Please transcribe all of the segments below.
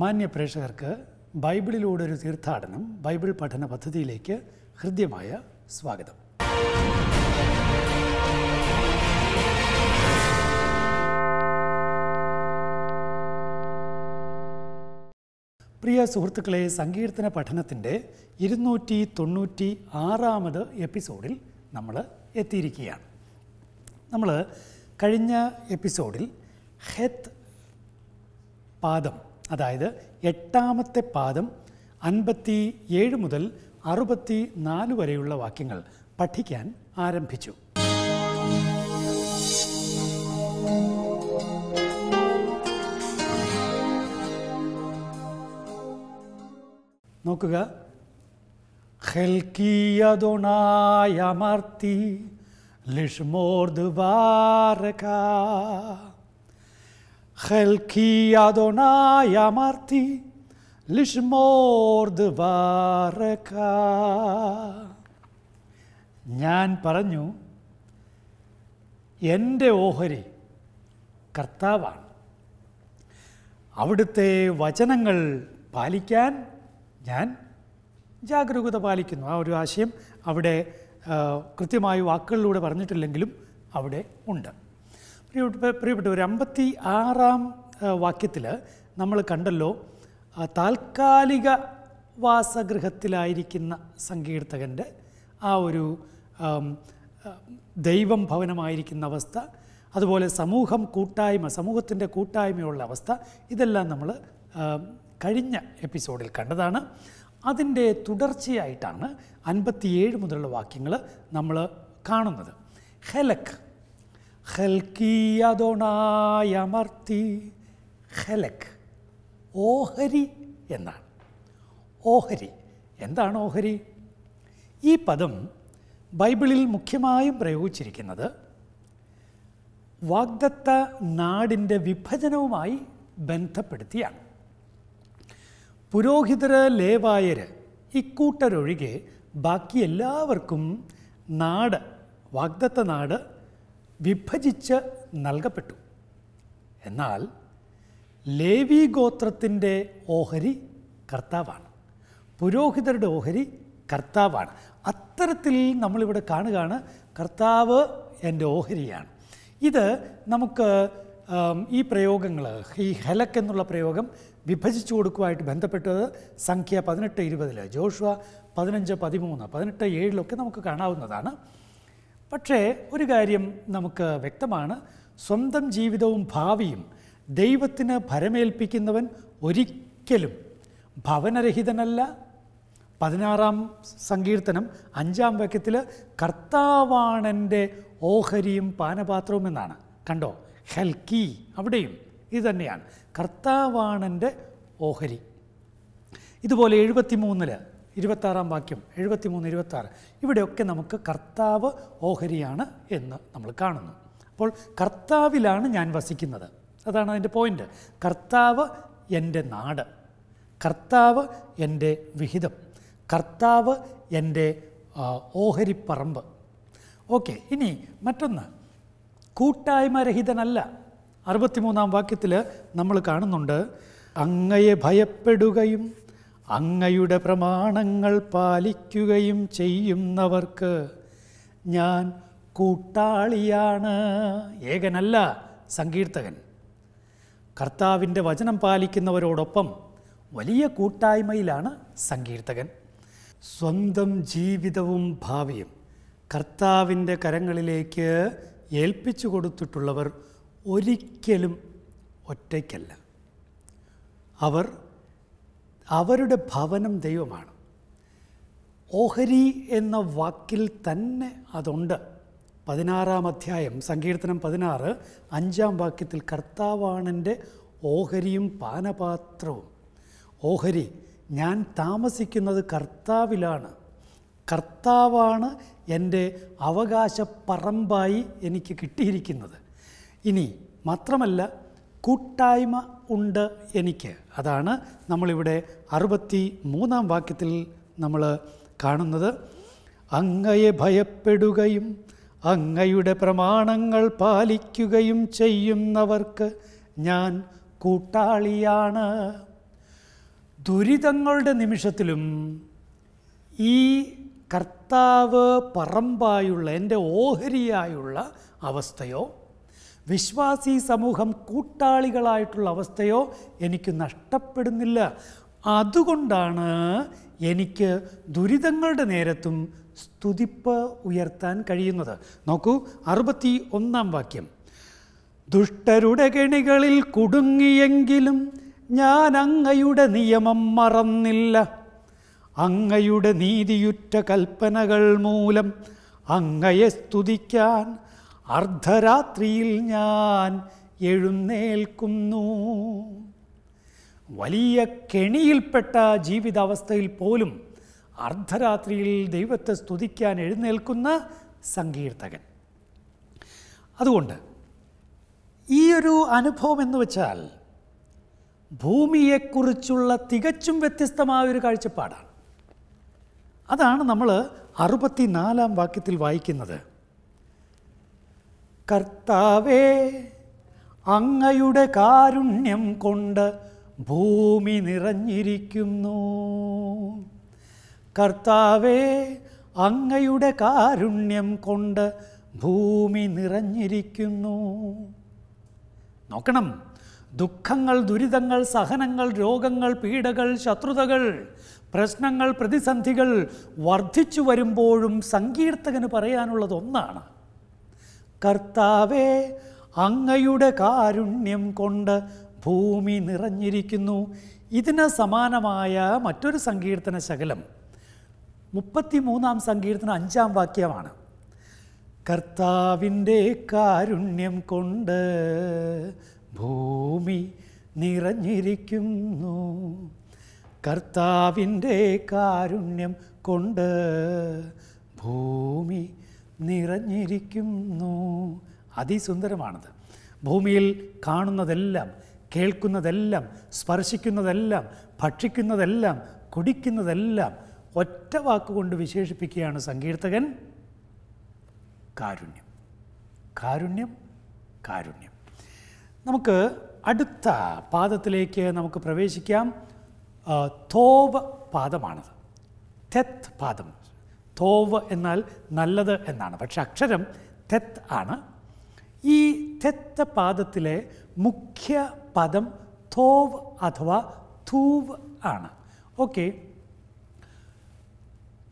മാന്യ പ്രേക്ഷകർക്ക് ബൈബിളിലൂടെ ഒരു തീർത്ഥാടനം ബൈബിൾ പഠന പദ്ധതിയിലേക്ക് ഹൃദ്യമായ സ്വാഗതം പ്രിയ സുഹൃത്തുക്കളെ സങ്കീർത്തന പഠനത്തിൻ്റെ ഇരുന്നൂറ്റി തൊണ്ണൂറ്റി ആറാമത് എപ്പിസോഡിൽ നമ്മൾ എത്തിയിരിക്കുകയാണ് നമ്മൾ കഴിഞ്ഞ എപ്പിസോഡിൽ ഹെത്ത് പാദം അതായത് എട്ടാമത്തെ പാദം അൻപത്തി ഏഴ് മുതൽ അറുപത്തി നാല് വരെയുള്ള വാക്യങ്ങൾ പഠിക്കാൻ ആരംഭിച്ചു നോക്കുക ഹെൽക്കിയതൊണായമർത്തി ലിഷ്മോർദ് വാരക חלקי אדוני אמרתי לשמור דברך. ഞാൻ പറഞ്ഞു എൻ്റെ ഓഹരി കർത്താവാണ് അവിടുത്തെ വചനങ്ങൾ പാലിക്കാൻ ഞാൻ ജാഗരൂകത പാലിക്കുന്നു ആ ഒരു ആശയം അവിടെ കൃത്യമായി വാക്കുകളിലൂടെ പറഞ്ഞിട്ടില്ലെങ്കിലും അവിടെ ഉണ്ട് ഒരു അമ്പത്തി ആറാം വാക്യത്തിൽ നമ്മൾ കണ്ടല്ലോ താൽക്കാലിക വാസഗൃഹത്തിലായിരിക്കുന്ന സങ്കീർത്തകൻ്റെ ആ ഒരു ദൈവം ഭവനമായിരിക്കുന്ന അവസ്ഥ അതുപോലെ സമൂഹം കൂട്ടായ്മ സമൂഹത്തിൻ്റെ കൂട്ടായ്മയുള്ള അവസ്ഥ ഇതെല്ലാം നമ്മൾ കഴിഞ്ഞ എപ്പിസോഡിൽ കണ്ടതാണ് അതിൻ്റെ തുടർച്ചയായിട്ടാണ് അൻപത്തിയേഴ് മുതലുള്ള വാക്യങ്ങൾ നമ്മൾ കാണുന്നത് ഹെലക് ഹെൽക്കി അതൊണായമർത്തി ഹെലക് ഓഹരി എന്നാണ് ഓഹരി എന്താണ് ഓഹരി ഈ പദം ബൈബിളിൽ മുഖ്യമായും പ്രയോഗിച്ചിരിക്കുന്നത് വാഗ്ദത്ത നാടിൻ്റെ വിഭജനവുമായി ബന്ധപ്പെടുത്തിയാണ് പുരോഹിതർ ലേവായർ ഇക്കൂട്ടരൊഴികെ ബാക്കി എല്ലാവർക്കും നാട് വാഗ്ദത്ത നാട് വിഭജിച്ച് നൽകപ്പെട്ടു എന്നാൽ ലേവി ഗോത്രത്തിൻ്റെ ഓഹരി കർത്താവാണ് പുരോഹിതരുടെ ഓഹരി കർത്താവാണ് അത്തരത്തിൽ നമ്മളിവിടെ കാണുകയാണ് കർത്താവ് എൻ്റെ ഓഹരിയാണ് ഇത് നമുക്ക് ഈ പ്രയോഗങ്ങൾ ഈ ഹെലക്ക് എന്നുള്ള പ്രയോഗം വിഭജിച്ചു കൊടുക്കുവായിട്ട് ബന്ധപ്പെട്ടത് സംഖ്യ പതിനെട്ട് ഇരുപതിൽ ജോഷുവ പതിനഞ്ച് പതിമൂന്ന് പതിനെട്ട് ഏഴിലൊക്കെ നമുക്ക് കാണാവുന്നതാണ് പക്ഷേ ഒരു കാര്യം നമുക്ക് വ്യക്തമാണ് സ്വന്തം ജീവിതവും ഭാവിയും ദൈവത്തിന് ഭരമേൽപ്പിക്കുന്നവൻ ഒരിക്കലും ഭവനരഹിതനല്ല പതിനാറാം സങ്കീർത്തനം അഞ്ചാം വക്യത്തിൽ കർത്താവാണെൻ്റെ ഓഹരിയും പാനപാത്രവും എന്നാണ് കണ്ടോ ഹെൽക്കി അവിടെയും ഇത് തന്നെയാണ് കർത്താവാണെൻ്റെ ഓഹരി ഇതുപോലെ എഴുപത്തി മൂന്നില് ഇരുപത്താറാം വാക്യം ഇരുപത്തി ആറ് ഇവിടെയൊക്കെ നമുക്ക് കർത്താവ് ഓഹരിയാണ് എന്ന് നമ്മൾ കാണുന്നു അപ്പോൾ കർത്താവിലാണ് ഞാൻ വസിക്കുന്നത് അതാണ് അതിൻ്റെ പോയിൻ്റ് കർത്താവ് എൻ്റെ നാട് കർത്താവ് എൻ്റെ വിഹിതം കർത്താവ് എൻ്റെ ഓഹരിപ്പറമ്പ് ഓക്കെ ഇനി മറ്റൊന്ന് കൂട്ടായ്മ രഹിതനല്ല അറുപത്തിമൂന്നാം വാക്യത്തിൽ നമ്മൾ കാണുന്നുണ്ട് അങ്ങയെ ഭയപ്പെടുകയും അങ്ങയുടെ പ്രമാണങ്ങൾ പാലിക്കുകയും ചെയ്യുന്നവർക്ക് ഞാൻ കൂട്ടാളിയാണ് ഏകനല്ല സങ്കീർത്തകൻ കർത്താവിൻ്റെ വചനം പാലിക്കുന്നവരോടൊപ്പം വലിയ കൂട്ടായ്മയിലാണ് സങ്കീർത്തകൻ സ്വന്തം ജീവിതവും ഭാവിയും കർത്താവിൻ്റെ കരങ്ങളിലേക്ക് ഏൽപ്പിച്ചു കൊടുത്തിട്ടുള്ളവർ ഒരിക്കലും ഒറ്റയ്ക്കല്ല അവർ അവരുടെ ഭവനം ദൈവമാണ് ഓഹരി എന്ന വാക്കിൽ തന്നെ അതുണ്ട് പതിനാറാം അധ്യായം സങ്കീർത്തനം പതിനാറ് അഞ്ചാം വാക്യത്തിൽ കർത്താവാണൻ്റെ ഓഹരിയും പാനപാത്രവും ഓഹരി ഞാൻ താമസിക്കുന്നത് കർത്താവിലാണ് കർത്താവാണ് എൻ്റെ അവകാശ പറമ്പായി എനിക്ക് കിട്ടിയിരിക്കുന്നത് ഇനി മാത്രമല്ല കൂട്ടായ്മ ഉണ്ട് എനിക്ക് അതാണ് നമ്മളിവിടെ അറുപത്തി മൂന്നാം വാക്യത്തിൽ നമ്മൾ കാണുന്നത് അങ്ങയെ ഭയപ്പെടുകയും അങ്ങയുടെ പ്രമാണങ്ങൾ പാലിക്കുകയും ചെയ്യുന്നവർക്ക് ഞാൻ കൂട്ടാളിയാണ് ദുരിതങ്ങളുടെ നിമിഷത്തിലും ഈ കർത്താവ് പറമ്പായുള്ള എൻ്റെ ഓഹരിയായുള്ള അവസ്ഥയോ വിശ്വാസി സമൂഹം കൂട്ടാളികളായിട്ടുള്ള അവസ്ഥയോ എനിക്ക് നഷ്ടപ്പെടുന്നില്ല അതുകൊണ്ടാണ് എനിക്ക് ദുരിതങ്ങളുടെ നേരത്തും സ്തുതിപ്പ് ഉയർത്താൻ കഴിയുന്നത് നോക്കൂ അറുപത്തി ഒന്നാം വാക്യം ദുഷ്ടരുടെ കെണികളിൽ കുടുങ്ങിയെങ്കിലും ഞാൻ അങ്ങയുടെ നിയമം മറന്നില്ല അങ്ങയുടെ നീതിയുറ്റ കൽപ്പനകൾ മൂലം അങ്ങയെ സ്തുതിക്കാൻ അർദ്ധരാത്രിയിൽ ഞാൻ എഴുന്നേൽക്കുന്നു വലിയ കെണിയിൽപ്പെട്ട ജീവിതാവസ്ഥയിൽ പോലും അർദ്ധരാത്രിയിൽ ദൈവത്തെ സ്തുതിക്കാൻ എഴുന്നേൽക്കുന്ന സങ്കീർത്തകൻ അതുകൊണ്ട് ഈ ഒരു അനുഭവം എന്ന് വെച്ചാൽ ഭൂമിയെക്കുറിച്ചുള്ള തികച്ചും വ്യത്യസ്തമായ ഒരു കാഴ്ചപ്പാടാണ് അതാണ് നമ്മൾ അറുപത്തിനാലാം വാക്യത്തിൽ വായിക്കുന്നത് കർത്താവേ അങ്ങയുടെ കാരുണ്യം കൊണ്ട് ഭൂമി നിറഞ്ഞിരിക്കുന്നു കർത്താവേ അങ്ങയുടെ കാരുണ്യം കൊണ്ട് ഭൂമി നിറഞ്ഞിരിക്കുന്നു നോക്കണം ദുഃഖങ്ങൾ ദുരിതങ്ങൾ സഹനങ്ങൾ രോഗങ്ങൾ പീഡകൾ ശത്രുതകൾ പ്രശ്നങ്ങൾ പ്രതിസന്ധികൾ വർദ്ധിച്ചു വരുമ്പോഴും സങ്കീർത്തകന് പറയാനുള്ളത് ഒന്നാണ് കർത്താവേ അങ്ങയുടെ കാരുണ്യം കൊണ്ട് ഭൂമി നിറഞ്ഞിരിക്കുന്നു ഇതിന് സമാനമായ മറ്റൊരു സങ്കീർത്തന ശകലം മുപ്പത്തി മൂന്നാം സങ്കീർത്തന അഞ്ചാം വാക്യമാണ് കർത്താവിൻ്റെ കാരുണ്യം കൊണ്ട് ഭൂമി നിറഞ്ഞിരിക്കുന്നു കർത്താവിൻ്റെ കാരുണ്യം കൊണ്ട് ഭൂമി നിറഞ്ഞിരിക്കുന്നു അതിസുന്ദരമാണത് ഭൂമിയിൽ കാണുന്നതെല്ലാം കേൾക്കുന്നതെല്ലാം സ്പർശിക്കുന്നതെല്ലാം ഭക്ഷിക്കുന്നതെല്ലാം കുടിക്കുന്നതെല്ലാം ഒറ്റ വാക്കുകൊണ്ട് വിശേഷിപ്പിക്കുകയാണ് സങ്കീർത്തകൻ കാരുണ്യം കാരുണ്യം കാരുണ്യം നമുക്ക് അടുത്ത പാദത്തിലേക്ക് നമുക്ക് പ്രവേശിക്കാം തോവ് പാദമാണത് തെത്ത് പാദം തോവ് എന്നാൽ നല്ലത് എന്നാണ് പക്ഷെ അക്ഷരം തെത്ത് ആണ് ഈ തെത്ത പാദത്തിലെ മുഖ്യ പദം തോവ് അഥവാ ധൂവ് ആണ് ഓക്കെ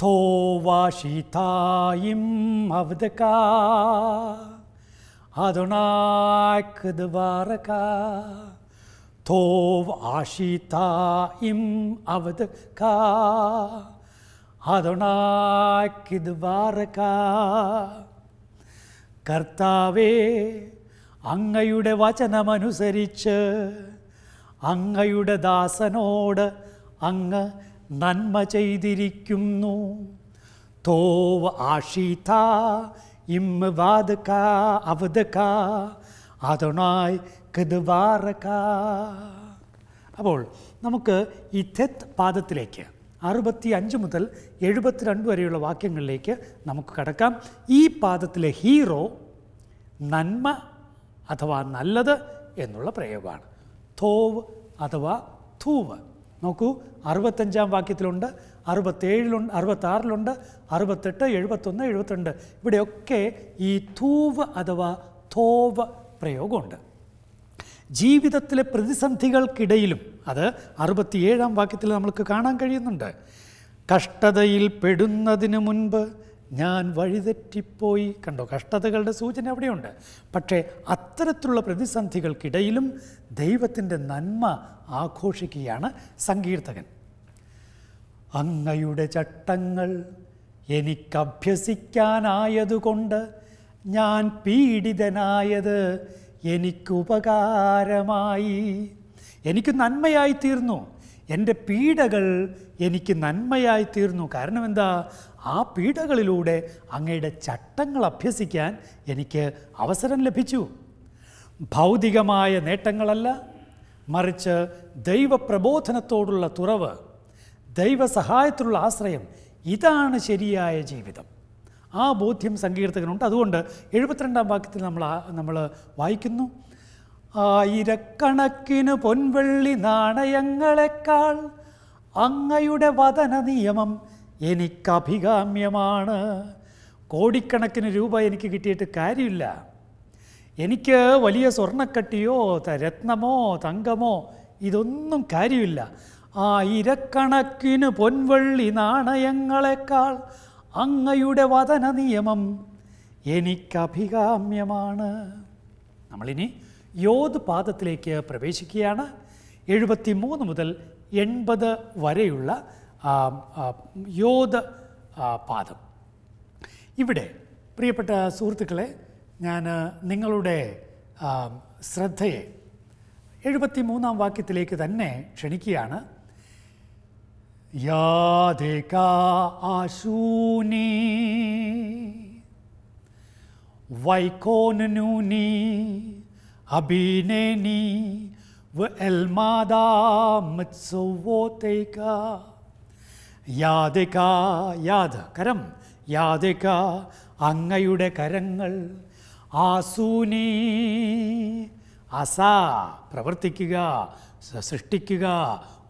തോവാശിതായിം അവതക അതൊണാക്ക് തോവ് ആശിതായിം അവതക அதொனாக்கிது வாரகா കർത്താവേ അങ്ങയുടെ വചനമനുസരിച്ച് അങ്ങയുടെ ദാസനോട് അങ്ങ് നന്മ ചെയ്തിരിക്കുന്നു തോവ് ആഷീത ഇമ്മ വാതുക അവതുക അതണായി കതുവാറക അപ്പോൾ നമുക്ക് ഇഥത് പാദത്തിലേക്ക് അറുപത്തി അഞ്ച് മുതൽ എഴുപത്തിരണ്ട് വരെയുള്ള വാക്യങ്ങളിലേക്ക് നമുക്ക് കടക്കാം ഈ പാദത്തിലെ ഹീറോ നന്മ അഥവാ നല്ലത് എന്നുള്ള പ്രയോഗമാണ് തോവ് അഥവാ ധൂവ് നോക്കൂ അറുപത്തഞ്ചാം വാക്യത്തിലുണ്ട് അറുപത്തേഴിലുണ്ട് അറുപത്താറിലുണ്ട് അറുപത്തെട്ട് എഴുപത്തൊന്ന് എഴുപത്തിരണ്ട് ഇവിടെയൊക്കെ ഈ ധൂവ് അഥവാ തോവ് പ്രയോഗമുണ്ട് ജീവിതത്തിലെ പ്രതിസന്ധികൾക്കിടയിലും അത് അറുപത്തിയേഴാം വാക്യത്തിൽ നമ്മൾക്ക് കാണാൻ കഴിയുന്നുണ്ട് കഷ്ടതയിൽ പെടുന്നതിന് മുൻപ് ഞാൻ വഴിതെറ്റിപ്പോയി കണ്ടോ കഷ്ടതകളുടെ സൂചന അവിടെയുണ്ട് പക്ഷേ അത്തരത്തിലുള്ള പ്രതിസന്ധികൾക്കിടയിലും ദൈവത്തിൻ്റെ നന്മ ആഘോഷിക്കുകയാണ് സങ്കീർത്തകൻ അങ്ങയുടെ ചട്ടങ്ങൾ എനിക്കഭ്യസിക്കാനായതുകൊണ്ട് ഞാൻ പീഡിതനായത് എനിക്കുപകാരമായി എനിക്ക് നന്മയായി തീർന്നു എൻ്റെ പീഡകൾ എനിക്ക് നന്മയായി തീർന്നു കാരണം എന്താ ആ പീഡകളിലൂടെ അങ്ങയുടെ ചട്ടങ്ങൾ അഭ്യസിക്കാൻ എനിക്ക് അവസരം ലഭിച്ചു ഭൗതികമായ നേട്ടങ്ങളല്ല മറിച്ച് ദൈവപ്രബോധനത്തോടുള്ള തുറവ് ദൈവസഹായത്തിലുള്ള ആശ്രയം ഇതാണ് ശരിയായ ജീവിതം ആ ബോധ്യം സങ്കീർത്തകനുണ്ട് അതുകൊണ്ട് എഴുപത്തിരണ്ടാം വാക്യത്തിൽ നമ്മൾ നമ്മൾ വായിക്കുന്നു ആയിരക്കണക്കിന് പൊൻവെള്ളി നാണയങ്ങളെക്കാൾ അങ്ങയുടെ വതന നിയമം എനിക്കഭികാമ്യമാണ് കോടിക്കണക്കിന് രൂപ എനിക്ക് കിട്ടിയിട്ട് കാര്യമില്ല എനിക്ക് വലിയ സ്വർണ്ണക്കട്ടിയോ രത്നമോ തങ്കമോ ഇതൊന്നും കാര്യമില്ല ആയിരക്കണക്കിന് പൊൻവെള്ളി നാണയങ്ങളെക്കാൾ അങ്ങയുടെ വതന നിയമം എനിക്കഭികാമ്യമാണ് നമ്മളിനി യോത് പാദത്തിലേക്ക് പ്രവേശിക്കുകയാണ് എഴുപത്തി മൂന്ന് മുതൽ എൺപത് വരെയുള്ള യോത് പാദം ഇവിടെ പ്രിയപ്പെട്ട സുഹൃത്തുക്കളെ ഞാൻ നിങ്ങളുടെ ശ്രദ്ധയെ എഴുപത്തി മൂന്നാം വാക്യത്തിലേക്ക് തന്നെ ക്ഷണിക്കുകയാണ് याद का आंसू ने വൈക്കോനൂനി അബീനേനി എൽമാദാമത്സവോത്തേക്ക യാതിക യാത കരം യാതിക അങ്ങയുടെ കരങ്ങൾ ആസൂനി അസ പ്രവർത്തിക്കുക സൃഷ്ടിക്കുക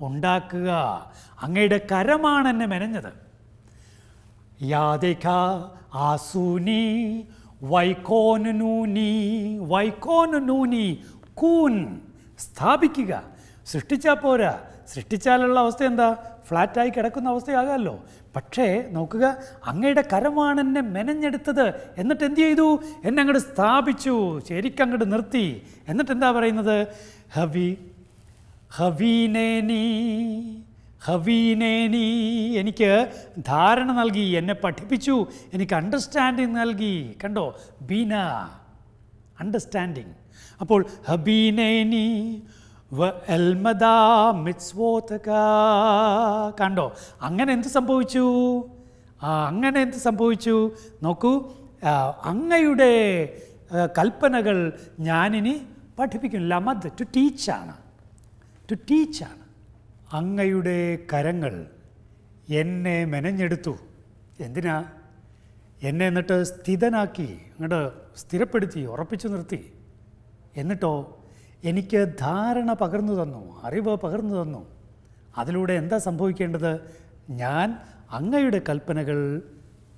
ഉണ്ടാക്കുക അങ്ങയുടെ കരമാണ് എന്നെ മെനഞ്ഞത് യാതിക ആസൂനി വൈക്കോനുനൂനി വൈക്കോനുനൂനി കൂൻ സ്ഥാപിക്കുക സൃഷ്ടിച്ചാൽ പോരാ സൃഷ്ടിച്ചാലുള്ള അവസ്ഥ എന്താ ഫ്ലാറ്റായി കിടക്കുന്ന അവസ്ഥയാകാമല്ലോ പക്ഷേ നോക്കുക അങ്ങയുടെ കരമാണ് എന്നെ മെനഞ്ഞെടുത്തത് എന്നിട്ട് എന്ത് ചെയ്തു എന്നെ അങ്ങോട്ട് സ്ഥാപിച്ചു ശരിക്കും അങ്ങോട്ട് നിർത്തി എന്നിട്ട് എന്താ പറയുന്നത് ഹവി ഹവീനേനി ഹവീനേനി എനിക്ക് ധാരണ നൽകി എന്നെ പഠിപ്പിച്ചു എനിക്ക് അണ്ടർസ്റ്റാൻഡിങ് നൽകി കണ്ടോ ബീന അണ്ടർസ്റ്റാൻഡിങ് അപ്പോൾ ഹബീനേനി വ എൽമദാ മിത്സ്വോതക കണ്ടോ അങ്ങനെ എന്ത് സംഭവിച്ചു അങ്ങനെ എന്ത് സംഭവിച്ചു നോക്കൂ അങ്ങയുടെ കൽപ്പനകൾ ഞാനിനി പഠിപ്പിക്കും ലമദ് ടു ടീച്ചാണ് ടു ടീച്ചാണ് അങ്ങയുടെ കരങ്ങൾ എന്നെ മെനഞ്ഞെടുത്തു എന്തിനാ എന്നെ എന്നിട്ട് സ്ഥിതനാക്കി അങ്ങോട്ട് സ്ഥിരപ്പെടുത്തി ഉറപ്പിച്ചു നിർത്തി എന്നിട്ടോ എനിക്ക് ധാരണ പകർന്നു തന്നു അറിവ് പകർന്നു തന്നു അതിലൂടെ എന്താ സംഭവിക്കേണ്ടത് ഞാൻ അങ്ങയുടെ കൽപ്പനകൾ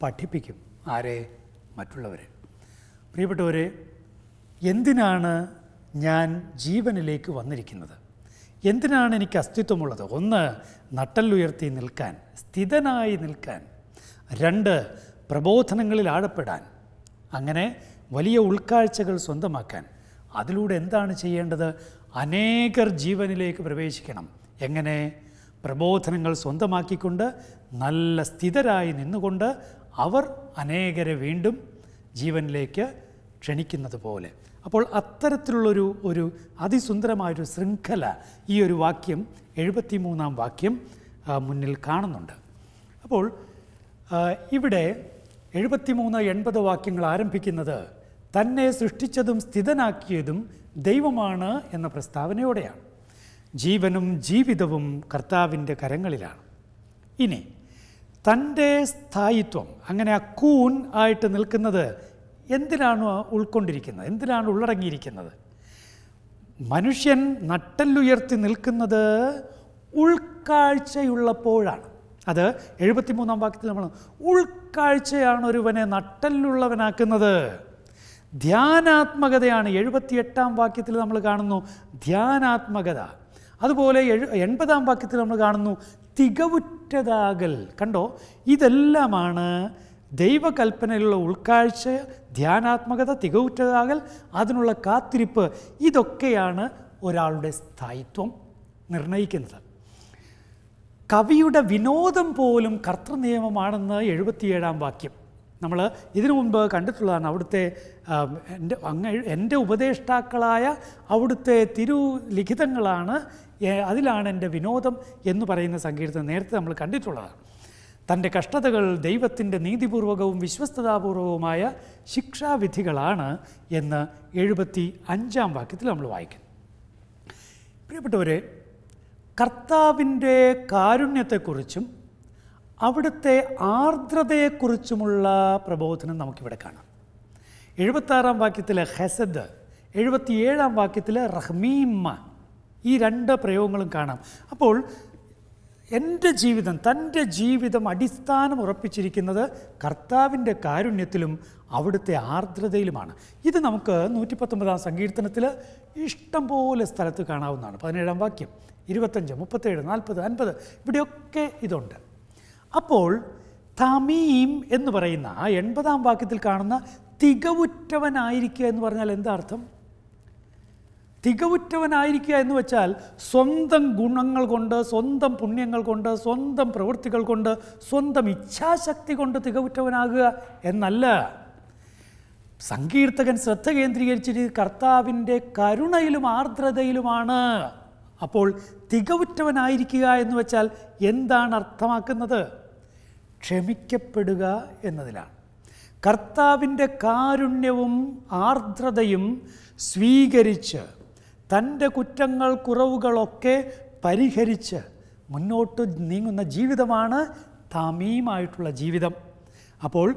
പഠിപ്പിക്കും ആരെ മറ്റുള്ളവരെ പ്രിയപ്പെട്ടവരെ എന്തിനാണ് ഞാൻ ജീവനിലേക്ക് വന്നിരിക്കുന്നത് എന്തിനാണ് എനിക്ക് അസ്തിത്വമുള്ളത് ഒന്ന് നട്ടല്ലുയർത്തി നിൽക്കാൻ സ്ഥിതനായി നിൽക്കാൻ രണ്ട് പ്രബോധനങ്ങളിൽ ആഴപ്പെടാൻ അങ്ങനെ വലിയ ഉൾക്കാഴ്ചകൾ സ്വന്തമാക്കാൻ അതിലൂടെ എന്താണ് ചെയ്യേണ്ടത് അനേകർ ജീവനിലേക്ക് പ്രവേശിക്കണം എങ്ങനെ പ്രബോധനങ്ങൾ സ്വന്തമാക്കിക്കൊണ്ട് നല്ല സ്ഥിതരായി നിന്നുകൊണ്ട് അവർ അനേകരെ വീണ്ടും ജീവനിലേക്ക് ക്ഷണിക്കുന്നത് പോലെ അപ്പോൾ അത്തരത്തിലുള്ളൊരു ഒരു അതിസുന്ദരമായൊരു ശൃംഖല ഈ ഒരു വാക്യം എഴുപത്തി മൂന്നാം വാക്യം മുന്നിൽ കാണുന്നുണ്ട് അപ്പോൾ ഇവിടെ മൂന്ന് എൺപത് വാക്യങ്ങൾ ആരംഭിക്കുന്നത് തന്നെ സൃഷ്ടിച്ചതും സ്ഥിതനാക്കിയതും ദൈവമാണ് എന്ന പ്രസ്താവനയോടെയാണ് ജീവനും ജീവിതവും കർത്താവിൻ്റെ കരങ്ങളിലാണ് ഇനി തൻ്റെ സ്ഥായിത്വം അങ്ങനെ അക്കൂൻ ആയിട്ട് നിൽക്കുന്നത് എന്തിനാണ് ഉൾക്കൊണ്ടിരിക്കുന്നത് എന്തിനാണ് ഉള്ളടങ്ങിയിരിക്കുന്നത് മനുഷ്യൻ നട്ടല്ലുയർത്തി നിൽക്കുന്നത് ഉൾക്കാഴ്ചയുള്ളപ്പോഴാണ് അത് എഴുപത്തിമൂന്നാം വാക്യത്തിൽ നമ്മൾ ഉൾക്കാഴ്ചയാണ് ഒരുവനെ നട്ടല്ലുള്ളവനാക്കുന്നത് ധ്യാനാത്മകതയാണ് എഴുപത്തിയെട്ടാം വാക്യത്തിൽ നമ്മൾ കാണുന്നു ധ്യാനാത്മകത അതുപോലെ എഴു എൺപതാം വാക്യത്തിൽ നമ്മൾ കാണുന്നു തികവുറ്റതാകൽ കണ്ടോ ഇതെല്ലാമാണ് ദൈവകൽപ്പനയിലുള്ള ഉൾക്കാഴ്ച ധ്യാനാത്മകത തികവുറ്റതാകൽ അതിനുള്ള കാത്തിരിപ്പ് ഇതൊക്കെയാണ് ഒരാളുടെ സ്ഥായിത്വം നിർണയിക്കുന്നത് കവിയുടെ വിനോദം പോലും കർത്തൃനിയമമാണെന്ന് എഴുപത്തിയേഴാം വാക്യം നമ്മൾ ഇതിനു മുൻപ് കണ്ടിട്ടുള്ളതാണ് അവിടുത്തെ എൻ്റെ അങ്ങ് എൻ്റെ ഉപദേഷ്ടാക്കളായ അവിടുത്തെ തിരു ലിഖിതങ്ങളാണ് അതിലാണ് എൻ്റെ വിനോദം എന്ന് പറയുന്ന സങ്കീർത്തനം നേരത്തെ നമ്മൾ കണ്ടിട്ടുള്ളതാണ് തൻ്റെ കഷ്ടതകൾ ദൈവത്തിൻ്റെ നീതിപൂർവകവും വിശ്വസ്തതാപൂർവവുമായ ശിക്ഷാവിധികളാണ് എന്ന് എഴുപത്തി അഞ്ചാം വാക്യത്തിൽ നമ്മൾ വായിക്കുന്നു പ്രിയപ്പെട്ടവരെ കർത്താവിൻ്റെ കാരുണ്യത്തെക്കുറിച്ചും അവിടുത്തെ ആർദ്രതയെക്കുറിച്ചുമുള്ള പ്രബോധനം നമുക്കിവിടെ കാണാം എഴുപത്താറാം വാക്യത്തിൽ ഹെസദ് എഴുപത്തിയേഴാം വാക്യത്തിൽ റഹ്മീമ ഈ രണ്ട് പ്രയോഗങ്ങളും കാണാം അപ്പോൾ എൻ്റെ ജീവിതം തൻ്റെ ജീവിതം അടിസ്ഥാനം ഉറപ്പിച്ചിരിക്കുന്നത് കർത്താവിൻ്റെ കാരുണ്യത്തിലും അവിടുത്തെ ആർദ്രതയിലുമാണ് ഇത് നമുക്ക് നൂറ്റിപ്പത്തൊമ്പതാം സങ്കീർത്തനത്തിൽ ഇഷ്ടംപോലെ സ്ഥലത്ത് കാണാവുന്നതാണ് പതിനേഴാം വാക്യം ഇരുപത്തഞ്ച് മുപ്പത്തേഴ് നാൽപ്പത് അൻപത് ഇവിടെയൊക്കെ ഇതുണ്ട് അപ്പോൾ തമീം എന്ന് പറയുന്ന ആ എൺപതാം വാക്യത്തിൽ കാണുന്ന തികവുറ്റവനായിരിക്കുക എന്ന് പറഞ്ഞാൽ എന്താ അർത്ഥം തികവുറ്റവനായിരിക്കുക എന്ന് വെച്ചാൽ സ്വന്തം ഗുണങ്ങൾ കൊണ്ട് സ്വന്തം പുണ്യങ്ങൾ കൊണ്ട് സ്വന്തം പ്രവൃത്തികൾ കൊണ്ട് സ്വന്തം ഇച്ഛാശക്തി കൊണ്ട് തികവുറ്റവനാകുക എന്നല്ല സങ്കീർത്തകൻ ശ്രദ്ധ കേന്ദ്രീകരിച്ചിട്ട് കർത്താവിൻ്റെ കരുണയിലും ആർദ്രതയിലുമാണ് അപ്പോൾ തികവുറ്റവനായിരിക്കുക എന്ന് വെച്ചാൽ എന്താണ് അർത്ഥമാക്കുന്നത് ക്ഷമിക്കപ്പെടുക എന്നതിലാണ് കർത്താവിൻ്റെ കാരുണ്യവും ആർദ്രതയും സ്വീകരിച്ച് തൻ്റെ കുറ്റങ്ങൾ കുറവുകളൊക്കെ പരിഹരിച്ച് മുന്നോട്ട് നീങ്ങുന്ന ജീവിതമാണ് താമീമായിട്ടുള്ള ജീവിതം അപ്പോൾ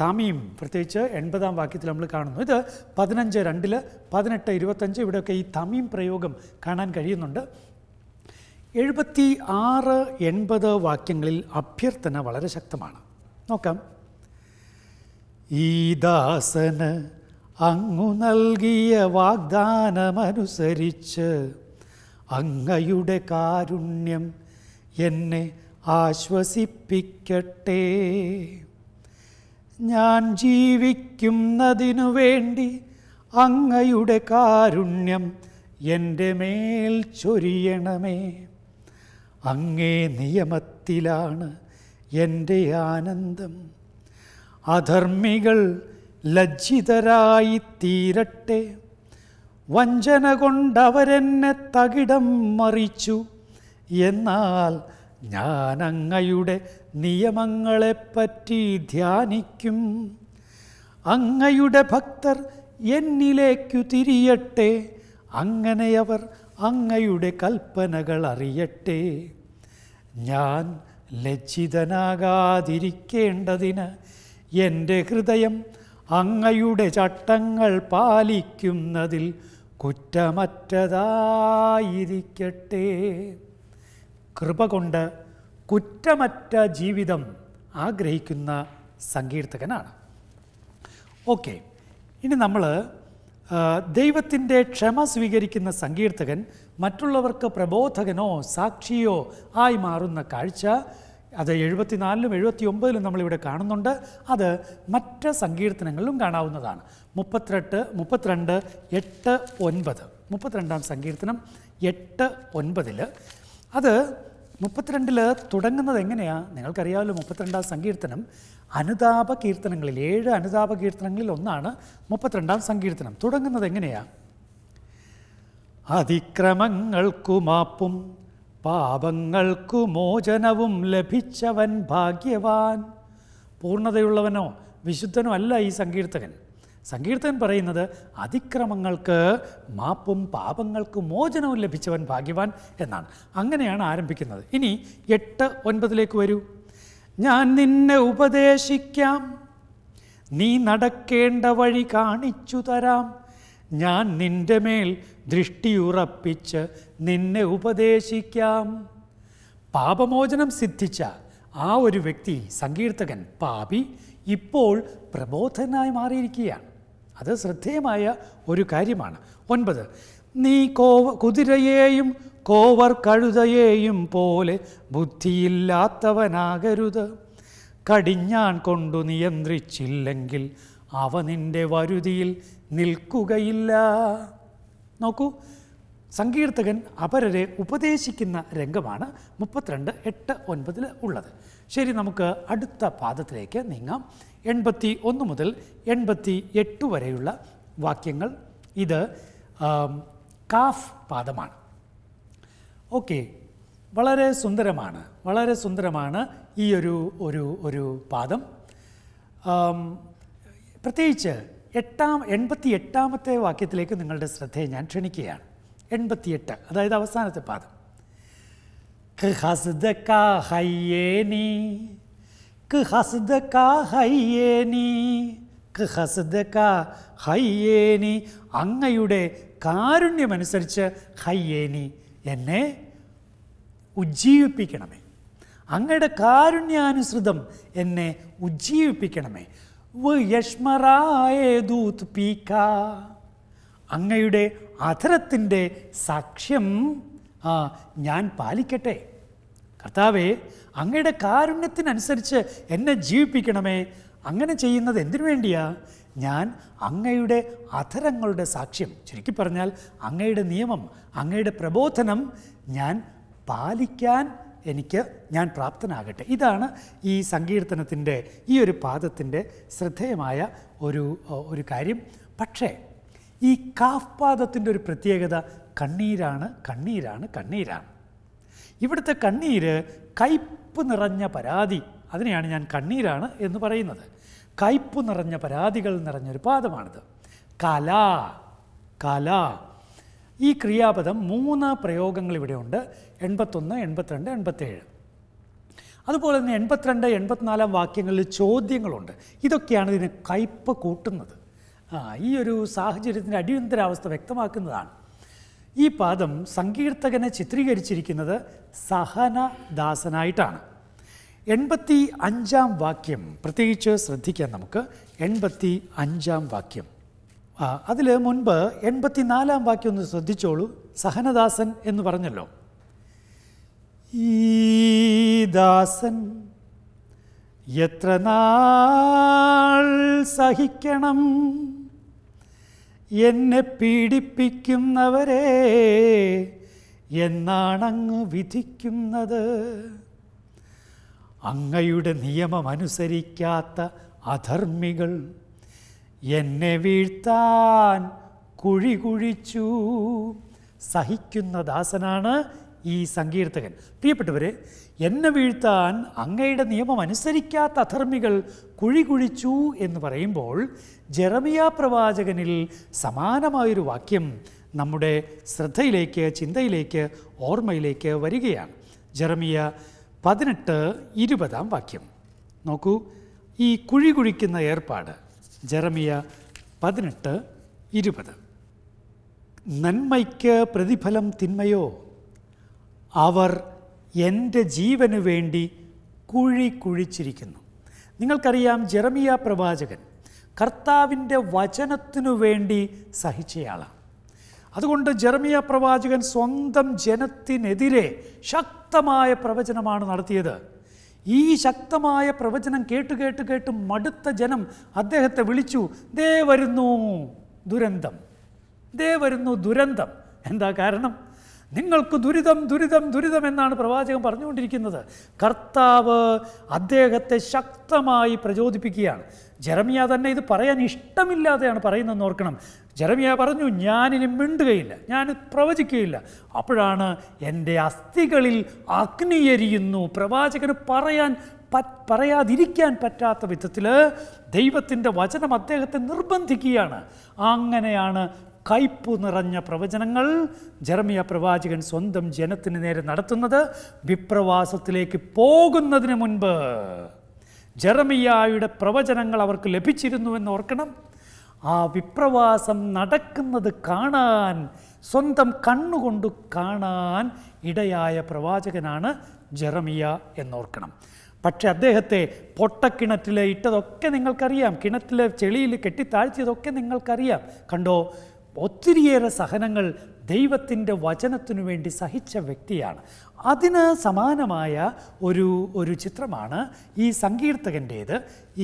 താമീം പ്രത്യേകിച്ച് എൺപതാം വാക്യത്തിൽ നമ്മൾ കാണുന്നു ഇത് പതിനഞ്ച് രണ്ടിൽ പതിനെട്ട് ഇരുപത്തഞ്ച് ഇവിടെയൊക്കെ ഈ തമീം പ്രയോഗം കാണാൻ കഴിയുന്നുണ്ട് എഴുപത്തി ആറ് എൺപത് വാക്യങ്ങളിൽ അഭ്യർത്ഥന വളരെ ശക്തമാണ് നോക്കാം ഈ ദാസന് അങ്ങു നൽകിയ വാഗ്ദാനമനുസരിച്ച് അങ്ങയുടെ കാരുണ്യം എന്നെ ആശ്വസിപ്പിക്കട്ടെ ഞാൻ ജീവിക്കുന്നതിനു വേണ്ടി അങ്ങയുടെ കാരുണ്യം എൻ്റെ മേൽ ചൊരിയണമേ അങ്ങേ നിയമത്തിലാണ് എൻ്റെ ആനന്ദം അധർമ്മികൾ ലജ്ജിതരായി തീരട്ടെ വഞ്ചന കൊണ്ടവരെന്നെ തകിടം മറിച്ചു എന്നാൽ ഞാൻ അങ്ങയുടെ നിയമങ്ങളെപ്പറ്റി ധ്യാനിക്കും അങ്ങയുടെ ഭക്തർ എന്നിലേക്കു തിരിയട്ടെ അങ്ങനെ അവർ അങ്ങയുടെ കൽപ്പനകൾ അറിയട്ടെ ഞാൻ ലജ്ജിതനാകാതിരിക്കേണ്ടതിന് എൻ്റെ ഹൃദയം അങ്ങയുടെ ചട്ടങ്ങൾ പാലിക്കുന്നതിൽ കുറ്റമറ്റതായിരിക്കട്ടെ കൃപ കൊണ്ട് കുറ്റമറ്റ ജീവിതം ആഗ്രഹിക്കുന്ന സങ്കീർത്തകനാണ് ഓക്കെ ഇനി നമ്മൾ ദൈവത്തിൻ്റെ ക്ഷമ സ്വീകരിക്കുന്ന സങ്കീർത്തകൻ മറ്റുള്ളവർക്ക് പ്രബോധകനോ സാക്ഷിയോ ആയി മാറുന്ന കാഴ്ച അത് എഴുപത്തിനാലിലും എഴുപത്തി ഒമ്പതിലും നമ്മളിവിടെ കാണുന്നുണ്ട് അത് മറ്റ് സങ്കീർത്തനങ്ങളിലും കാണാവുന്നതാണ് മുപ്പത്തിരട്ട് മുപ്പത്തിരണ്ട് എട്ട് ഒൻപത് മുപ്പത്തിരണ്ടാം സങ്കീർത്തനം എട്ട് ഒൻപതിൽ അത് മുപ്പത്തിരണ്ടിൽ തുടങ്ങുന്നത് എങ്ങനെയാണ് നിങ്ങൾക്കറിയാമല്ലോ മുപ്പത്തിരണ്ടാം സങ്കീർത്തനം അനുതാപ കീർത്തനങ്ങളിൽ ഏഴ് അനുതാപ കീർത്തനങ്ങളിൽ ഒന്നാണ് മുപ്പത്തിരണ്ടാം സങ്കീർത്തനം തുടങ്ങുന്നത് എങ്ങനെയാണ് അതിക്രമങ്ങൾക്കുമാപ്പും പാപങ്ങൾക്കു മോചനവും ലഭിച്ചവൻ ഭാഗ്യവാൻ പൂർണ്ണതയുള്ളവനോ വിശുദ്ധനോ അല്ല ഈ സങ്കീർത്തകൻ സങ്കീർത്തകൻ പറയുന്നത് അതിക്രമങ്ങൾക്ക് മാപ്പും പാപങ്ങൾക്ക് മോചനവും ലഭിച്ചവൻ ഭാഗ്യവാൻ എന്നാണ് അങ്ങനെയാണ് ആരംഭിക്കുന്നത് ഇനി എട്ട് ഒൻപതിലേക്ക് വരൂ ഞാൻ നിന്നെ ഉപദേശിക്കാം നീ നടക്കേണ്ട വഴി കാണിച്ചു തരാം ഞാൻ നിൻ്റെ മേൽ ദൃഷ്ടിയുറപ്പിച്ച് നിന്നെ ഉപദേശിക്കാം പാപമോചനം സിദ്ധിച്ച ആ ഒരു വ്യക്തി സങ്കീർത്തകൻ പാപി ഇപ്പോൾ പ്രബോധനായി മാറിയിരിക്കുകയാണ് അത് ശ്രദ്ധേയമായ ഒരു കാര്യമാണ് ഒൻപത് നീ കോവ കുതിരയെയും കോവർ കഴുതയെയും പോലെ ബുദ്ധിയില്ലാത്തവനാകരുത് കടിഞ്ഞാൻ കൊണ്ടു നിയന്ത്രിച്ചില്ലെങ്കിൽ അവ നിൻ്റെ വരുതിയിൽ നിൽക്കുകയില്ല നോക്കൂ സങ്കീർത്തകൻ അപരരെ ഉപദേശിക്കുന്ന രംഗമാണ് മുപ്പത്തിരണ്ട് എട്ട് ഒൻപതിൽ ഉള്ളത് ശരി നമുക്ക് അടുത്ത പാദത്തിലേക്ക് നീങ്ങാം എൺപത്തി ഒന്ന് മുതൽ എൺപത്തി എട്ട് വരെയുള്ള വാക്യങ്ങൾ ഇത് കാഫ് പാദമാണ് ഓക്കെ വളരെ സുന്ദരമാണ് വളരെ സുന്ദരമാണ് ഈ ഒരു ഒരു ഒരു പാദം പ്രത്യേകിച്ച് എട്ടാം എൺപത്തി എട്ടാമത്തെ വാക്യത്തിലേക്ക് നിങ്ങളുടെ ശ്രദ്ധയെ ഞാൻ ക്ഷണിക്കുകയാണ് എൺപത്തിയെട്ട് അതായത് അവസാനത്തെ പാദം ഹയ്യേനി അങ്ങയുടെ കാരുണ്യമനുസരിച്ച് ഹയ്യേനി എന്നെ ഉജ്ജീവിപ്പിക്കണമേ അങ്ങയുടെ കാരുണ്യാനുസൃതം എന്നെ ഉജ്ജീവിപ്പിക്കണമേ ദൂത് പീക്ക അങ്ങയുടെ അധരത്തിൻ്റെ സാക്ഷ്യം ആ ഞാൻ പാലിക്കട്ടെ കർത്താവേ അങ്ങയുടെ കാരുണ്യത്തിനനുസരിച്ച് എന്നെ ജീവിപ്പിക്കണമേ അങ്ങനെ ചെയ്യുന്നത് എന്തിനു വേണ്ടിയാ ഞാൻ അങ്ങയുടെ അധരങ്ങളുടെ സാക്ഷ്യം ചുരുക്കി പറഞ്ഞാൽ അങ്ങയുടെ നിയമം അങ്ങയുടെ പ്രബോധനം ഞാൻ പാലിക്കാൻ എനിക്ക് ഞാൻ പ്രാപ്തനാകട്ടെ ഇതാണ് ഈ സങ്കീർത്തനത്തിൻ്റെ ഈ ഒരു പാദത്തിൻ്റെ ശ്രദ്ധേയമായ ഒരു ഒരു കാര്യം പക്ഷേ ഈ കാഫ് പാദത്തിൻ്റെ ഒരു പ്രത്യേകത കണ്ണീരാണ് കണ്ണീരാണ് കണ്ണീരാണ് ഇവിടുത്തെ കണ്ണീര് കയ്പ് നിറഞ്ഞ പരാതി അതിനെയാണ് ഞാൻ കണ്ണീരാണ് എന്ന് പറയുന്നത് കയ്പ് നിറഞ്ഞ പരാതികൾ നിറഞ്ഞൊരു പാദമാണിത് കല കല ഈ ക്രിയാപദം മൂന്ന് പ്രയോഗങ്ങൾ ഇവിടെയുണ്ട് എൺപത്തൊന്ന് എൺപത്തിരണ്ട് എൺപത്തേഴ് അതുപോലെ തന്നെ എൺപത്തിരണ്ട് എൺപത്തിനാലാം വാക്യങ്ങളിൽ ചോദ്യങ്ങളുണ്ട് ഇതൊക്കെയാണ് ഇതിന് കയ്പ് കൂട്ടുന്നത് ആ ഈ ഒരു സാഹചര്യത്തിൻ്റെ അടിയന്തരാവസ്ഥ വ്യക്തമാക്കുന്നതാണ് ഈ പാദം സങ്കീർത്തകനെ ചിത്രീകരിച്ചിരിക്കുന്നത് സഹനദാസനായിട്ടാണ് എൺപത്തി അഞ്ചാം വാക്യം പ്രത്യേകിച്ച് ശ്രദ്ധിക്കാം നമുക്ക് എൺപത്തി അഞ്ചാം വാക്യം അതിൽ മുൻപ് എൺപത്തിനാലാം വാക്യം ഒന്ന് ശ്രദ്ധിച്ചോളൂ സഹനദാസൻ എന്ന് പറഞ്ഞല്ലോ ഈ ദാസൻ എത്ര സഹിക്കണം എന്നെ പീഡിപ്പിക്കുന്നവരെ എന്നാണങ്ങ് വിധിക്കുന്നത് അങ്ങയുടെ നിയമമനുസരിക്കാത്ത അധർമ്മികൾ എന്നെ വീഴ്ത്താൻ കുഴി കുഴിച്ചു സഹിക്കുന്ന ദാസനാണ് ഈ സങ്കീർത്തകൻ പ്രിയപ്പെട്ടവരെ എന്നെ വീഴ്ത്താൻ അങ്ങയുടെ നിയമം അനുസരിക്കാത്ത അധർമ്മികൾ കുഴി കുഴിച്ചു എന്ന് പറയുമ്പോൾ ജെറമിയ പ്രവാചകനിൽ സമാനമായൊരു വാക്യം നമ്മുടെ ശ്രദ്ധയിലേക്ക് ചിന്തയിലേക്ക് ഓർമ്മയിലേക്ക് വരികയാണ് ജെറമിയ പതിനെട്ട് ഇരുപതാം വാക്യം നോക്കൂ ഈ കുഴി കുഴിക്കുന്ന ഏർപ്പാട് ജെറമിയ പതിനെട്ട് ഇരുപത് നന്മയ്ക്ക് പ്രതിഫലം തിന്മയോ അവർ എൻ്റെ ജീവന് വേണ്ടി കുഴി കുഴിച്ചിരിക്കുന്നു നിങ്ങൾക്കറിയാം ജെറമിയ പ്രവാചകൻ കർത്താവിൻ്റെ വചനത്തിനു വേണ്ടി സഹിച്ചയാളാണ് അതുകൊണ്ട് ജെറമിയ പ്രവാചകൻ സ്വന്തം ജനത്തിനെതിരെ ശക്തമായ പ്രവചനമാണ് നടത്തിയത് ഈ ശക്തമായ പ്രവചനം കേട്ട് കേട്ട് കേട്ട് മടുത്ത ജനം അദ്ദേഹത്തെ വിളിച്ചു ദേ വരുന്നു ദുരന്തം ദേ വരുന്നു ദുരന്തം എന്താ കാരണം നിങ്ങൾക്ക് ദുരിതം ദുരിതം ദുരിതം എന്നാണ് പ്രവാചകൻ പറഞ്ഞുകൊണ്ടിരിക്കുന്നത് കർത്താവ് അദ്ദേഹത്തെ ശക്തമായി പ്രചോദിപ്പിക്കുകയാണ് ജെറമിയ തന്നെ ഇത് പറയാൻ ഇഷ്ടമില്ലാതെയാണ് പറയുന്നതെന്ന് ഓർക്കണം ജെറമിയ പറഞ്ഞു ഞാനിനി മിണ്ടുകയില്ല ഞാൻ പ്രവചിക്കുകയില്ല അപ്പോഴാണ് എൻ്റെ അസ്ഥികളിൽ അഗ്നി എരിയുന്നു പ്രവാചകന് പറയാൻ പറയാതിരിക്കാൻ പറ്റാത്ത വിധത്തിൽ ദൈവത്തിൻ്റെ വചനം അദ്ദേഹത്തെ നിർബന്ധിക്കുകയാണ് അങ്ങനെയാണ് കയ്പ് നിറഞ്ഞ പ്രവചനങ്ങൾ ജർമിയ പ്രവാചകൻ സ്വന്തം ജനത്തിന് നേരെ നടത്തുന്നത് വിപ്രവാസത്തിലേക്ക് പോകുന്നതിന് മുൻപ് ജർമിയായുടെ പ്രവചനങ്ങൾ അവർക്ക് എന്ന് ഓർക്കണം ആ വിപ്രവാസം നടക്കുന്നത് കാണാൻ സ്വന്തം കണ്ണുകൊണ്ട് കാണാൻ ഇടയായ പ്രവാചകനാണ് ജെറമിയ എന്നോർക്കണം പക്ഷെ അദ്ദേഹത്തെ പൊട്ടക്കിണറ്റിൽ ഇട്ടതൊക്കെ നിങ്ങൾക്കറിയാം കിണറ്റിലെ ചെളിയിൽ കെട്ടിത്താഴ്ചതൊക്കെ നിങ്ങൾക്കറിയാം കണ്ടോ ഒത്തിരിയേറെ സഹനങ്ങൾ ദൈവത്തിൻ്റെ വചനത്തിനു വേണ്ടി സഹിച്ച വ്യക്തിയാണ് അതിന് സമാനമായ ഒരു ഒരു ചിത്രമാണ് ഈ സങ്കീർത്തകൻ്റേത്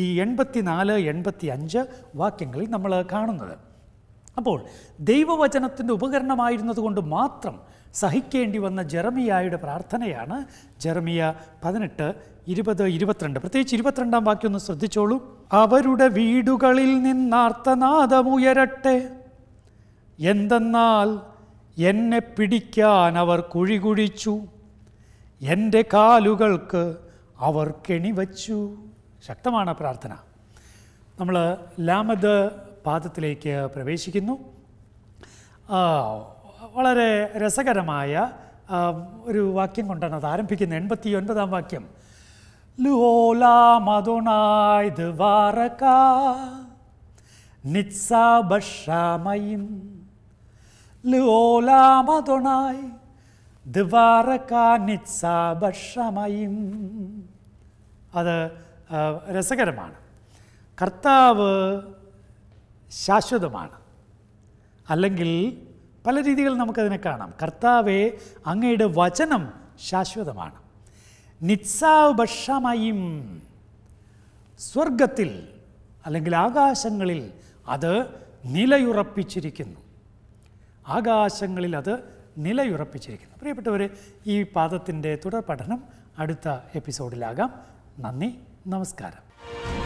ഈ എൺപത്തിനാല് എൺപത്തി അഞ്ച് വാക്യങ്ങളിൽ നമ്മൾ കാണുന്നത് അപ്പോൾ ദൈവവചനത്തിൻ്റെ ഉപകരണമായിരുന്നതുകൊണ്ട് മാത്രം സഹിക്കേണ്ടി വന്ന ജെറമിയായുടെ പ്രാർത്ഥനയാണ് ജെറമിയ പതിനെട്ട് ഇരുപത് ഇരുപത്തിരണ്ട് പ്രത്യേകിച്ച് ഇരുപത്തിരണ്ടാം വാക്യം ഒന്ന് ശ്രദ്ധിച്ചോളൂ അവരുടെ വീടുകളിൽ നിന്നാർത്തനാദമുയരട്ടെ എന്തെന്നാൽ എന്നെ പിടിക്കാൻ അവർ കുഴി കുഴിച്ചു എൻ്റെ കാലുകൾക്ക് അവർ കെണിവച്ചു ശക്തമാണ് പ്രാർത്ഥന നമ്മൾ ലാമത് പാദത്തിലേക്ക് പ്രവേശിക്കുന്നു വളരെ രസകരമായ ഒരു വാക്യം കൊണ്ടാണ് അത് ആരംഭിക്കുന്നത് എൺപത്തി ഒൻപതാം വാക്യം ലുഹോലാമതുണായ് നിത്സാ ബഷാമയും לעולם אדוני അത് രസകരമാണ് കർത്താവ് ശാശ്വതമാണ് അല്ലെങ്കിൽ പല രീതികളിൽ നമുക്കതിനെ കാണാം കർത്താവെ അങ്ങയുടെ വചനം ശാശ്വതമാണ് നിത്സാവ് ഭക്ഷമയും സ്വർഗത്തിൽ അല്ലെങ്കിൽ ആകാശങ്ങളിൽ അത് നിലയുറപ്പിച്ചിരിക്കുന്നു ആകാശങ്ങളിൽ അത് നിലയുറപ്പിച്ചിരിക്കുന്നു പ്രിയപ്പെട്ടവർ ഈ പാദത്തിൻ്റെ തുടർ പഠനം അടുത്ത എപ്പിസോഡിലാകാം നന്ദി നമസ്കാരം